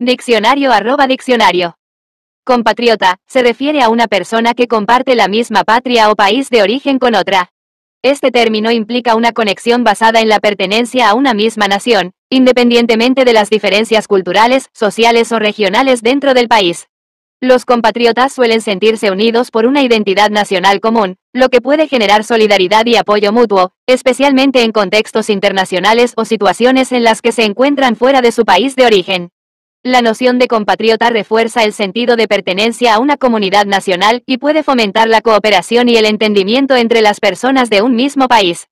Diccionario arroba diccionario. Compatriota, se refiere a una persona que comparte la misma patria o país de origen con otra. Este término implica una conexión basada en la pertenencia a una misma nación, independientemente de las diferencias culturales, sociales o regionales dentro del país. Los compatriotas suelen sentirse unidos por una identidad nacional común, lo que puede generar solidaridad y apoyo mutuo, especialmente en contextos internacionales o situaciones en las que se encuentran fuera de su país de origen. La noción de compatriota refuerza el sentido de pertenencia a una comunidad nacional y puede fomentar la cooperación y el entendimiento entre las personas de un mismo país.